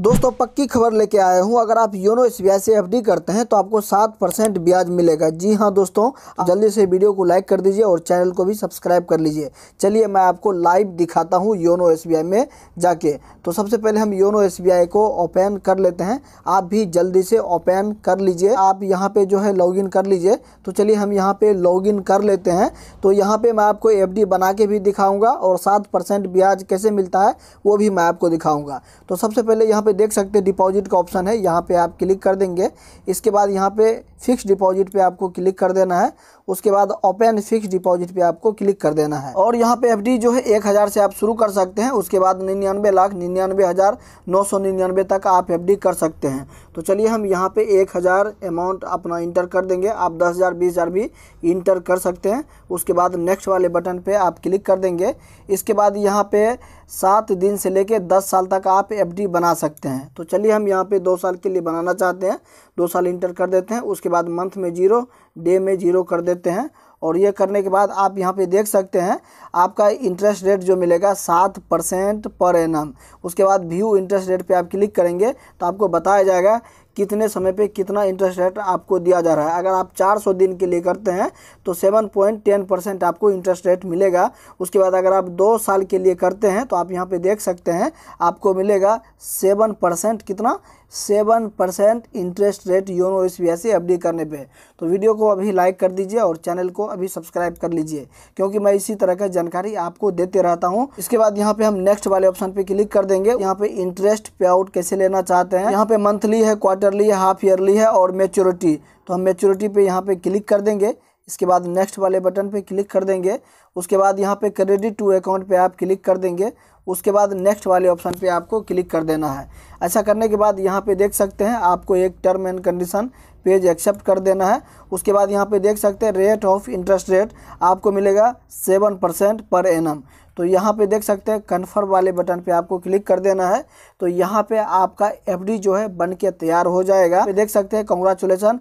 दोस्तों पक्की खबर लेके आया हूँ अगर आप योनो एस से एफ करते हैं तो आपको सात परसेंट ब्याज मिलेगा जी हाँ दोस्तों जल्दी से वीडियो को लाइक कर दीजिए और चैनल को भी सब्सक्राइब कर लीजिए चलिए मैं आपको लाइव दिखाता हूँ योनो एस में जाके तो सबसे पहले हम योनो एस को ओपन कर लेते हैं आप भी जल्दी से ओपन कर लीजिए आप यहाँ पर जो है लॉगिन कर लीजिए तो चलिए हम यहाँ पर लॉग कर लेते हैं तो यहाँ पर मैं आपको एफ बना के भी दिखाऊँगा और सात परसेंट ब्याज कैसे मिलता है वो भी मैं आपको दिखाऊँगा तो सबसे पहले यहाँ पे देख सकते हैं डिपॉजिट का ऑप्शन है यहाँ पे आप क्लिक कर देंगे इसके बाद यहाँ पे फिक्स डिपॉजिट पे आपको क्लिक कर देना है उसके बाद ओपन फिक्स डिपॉजिट पे आपको क्लिक कर देना है और यहाँ पे एफ जो है एक हज़ार से आप शुरू कर सकते हैं उसके बाद निन्यानवे लाख निन्यानवे हज़ार नौ सौ निन्यानवे तक आप एफ कर सकते हैं तो चलिए हम यहाँ पे एक हज़ार अमाउंट अपना इंटर कर देंगे आप दस हज़ार बीस हज़ार भी इंटर कर सकते हैं उसके बाद नेक्स्ट वाले बटन पर आप क्लिक कर देंगे इसके बाद यहाँ पर सात दिन से लेकर दस साल तक आप एफ बना सकते हैं तो चलिए हम यहाँ पर दो साल के लिए बनाना चाहते हैं दो साल इंटर कर देते हैं उसके बाद मंथ में जीरो डे में जीरो कर देते सकते हैं और ये करने के बाद आप यहाँ पे देख सकते हैं आपका इंटरेस्ट रेट जो मिलेगा सात परसेंट पर एन उसके बाद व्यू इंटरेस्ट रेट पे आप क्लिक करेंगे तो आपको बताया जाएगा कितने समय पे कितना इंटरेस्ट रेट आपको दिया जा रहा है अगर आप 400 दिन के लिए करते हैं तो 7.10 परसेंट आपको इंटरेस्ट रेट मिलेगा उसके बाद अगर आप दो साल के लिए करते हैं तो आप यहाँ पे देख सकते हैं आपको मिलेगा 7 परसेंट कितना seven percent interest rate YONO S B I से अपडेट करने पे तो वीडियो को अभी लाइक कर दीजिए और चैनल को अभी सब्सक्राइब कर लीजिए क्योंकि मैं इसी तरह का जानकारी आपको देते रहता हूँ इसके बाद यहाँ पे हम नेक्स्ट वाले ऑप्शन पे क्लिक कर देंगे यहाँ पे इंटरेस्ट पे आउट कैसे लेना चाहते हैं यहाँ पे मंथली है क्वार्टरली है हाफ ईयरली है और मेच्योरिटी तो हम मेच्योरिटी पे यहाँ पे क्लिक कर देंगे इसके बाद नेक्स्ट वाले बटन पे क्लिक कर देंगे उसके बाद यहाँ पे क्रेडिट टू अकाउंट पे आप क्लिक कर देंगे उसके बाद नेक्स्ट वाले ऑप्शन पे आपको क्लिक कर देना है ऐसा करने के बाद यहाँ पे देख सकते हैं आपको एक term and condition page accept कर देना है उसके बाद यहाँ पे देख सकते हैं रेट ऑफ इंटरेस्ट रेट आपको मिलेगा सेवन परसेंट पर एन तो यहाँ पे देख सकते हैं कन्फर्म वाले बटन पे आपको क्लिक कर देना है तो यहाँ पे आपका एफडी जो है बन के तैयार हो जाएगा देख सकते हैं कॉन्ग्रेचुलेसन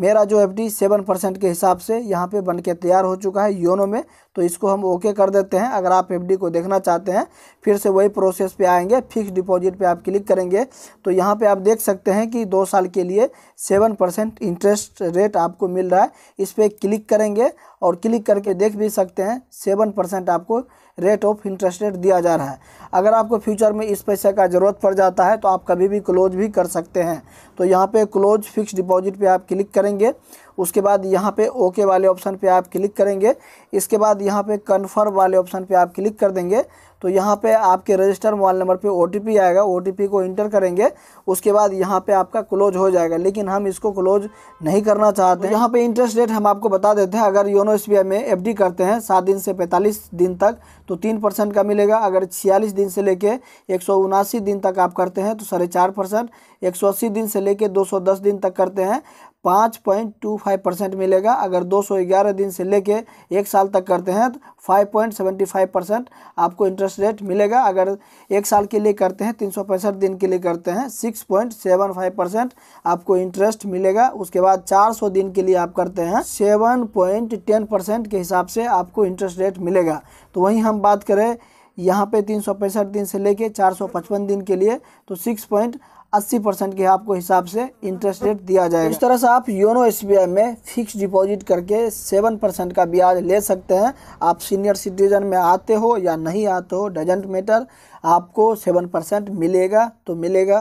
मेरा जो एफ डी सेवन परसेंट के हिसाब से यहाँ पे बन के तैयार हो चुका है योनो में तो इसको हम ओके कर देते हैं अगर आप एफ डी को देखना चाहते हैं फिर से वही प्रोसेस पे आएंगे फिक्स डिपॉजिट पे आप क्लिक करेंगे तो यहाँ पे आप देख सकते हैं कि दो साल के लिए सेवन परसेंट इंटरेस्ट रेट आपको मिल रहा है इस पर क्लिक करेंगे और क्लिक करके देख भी सकते हैं सेवन परसेंट आपको रेट ऑफ इंटरेस्ट रेट दिया जा रहा है अगर आपको फ्यूचर में इस पैसे का ज़रूरत पड़ जाता है तो आप कभी भी क्लोज भी कर सकते हैं तो यहाँ पे क्लोज फिक्स डिपॉजिट पे आप क्लिक करेंगे करेंगे उसके बाद यहाँ पे ओके वाले ऑप्शन पे आप क्लिक करेंगे इसके बाद यहाँ पे कन्फर्म वाले ऑप्शन पे आप क्लिक कर देंगे तो यहाँ पे आपके रजिस्टर मोबाइल नंबर पे ओ आएगा ओ को इंटर करेंगे उसके बाद यहाँ पे आपका क्लोज हो जाएगा लेकिन हम इसको क्लोज नहीं करना चाहते तो यहाँ पे इंटरेस्ट रेट हम आपको बता देते हैं अगर योनो एस में एफ करते हैं सात दिन से पैंतालीस दिन तक तो तीन परसेंट का मिलेगा अगर छियालीस दिन से लेके एक दिन तक आप करते हैं तो साढ़े चार परसेंट एक दिन से लेके दो दिन तक करते हैं पाँच point two five five percent मिलेगा अगर दो सौ ग्यारह दिन से लेके एक साल तक करते हैं तो five point seventy five percent आपको इंटरेस्ट रेट मिलेगा अगर एक साल के लिए करते हैं तीन सौ पैंसठ दिन के लिए करते हैं six point seven five percent आपको इंटरेस्ट मिलेगा उसके बाद चार सौ दिन के लिए आप करते हैं सेवन पॉइंट टेन परसेंट के हिसाब से आपको इंटरेस्ट रेट मिलेगा तो वहीं हम बात करें यहाँ पे तीन दिन से लेके 455 दिन के लिए तो सिक्स पॉइंट अस्सी परसेंट के आपको हिसाब से इंटरेस्ट रेट दिया जाएगा इस तरह से आप योनो एस में फिक्स डिपॉजिट करके सेवन परसेंट का ब्याज ले सकते हैं आप सीनियर सिटीजन में आते हो या नहीं आते हो डजेंट मैटर आपको सेवन परसेंट मिलेगा तो मिलेगा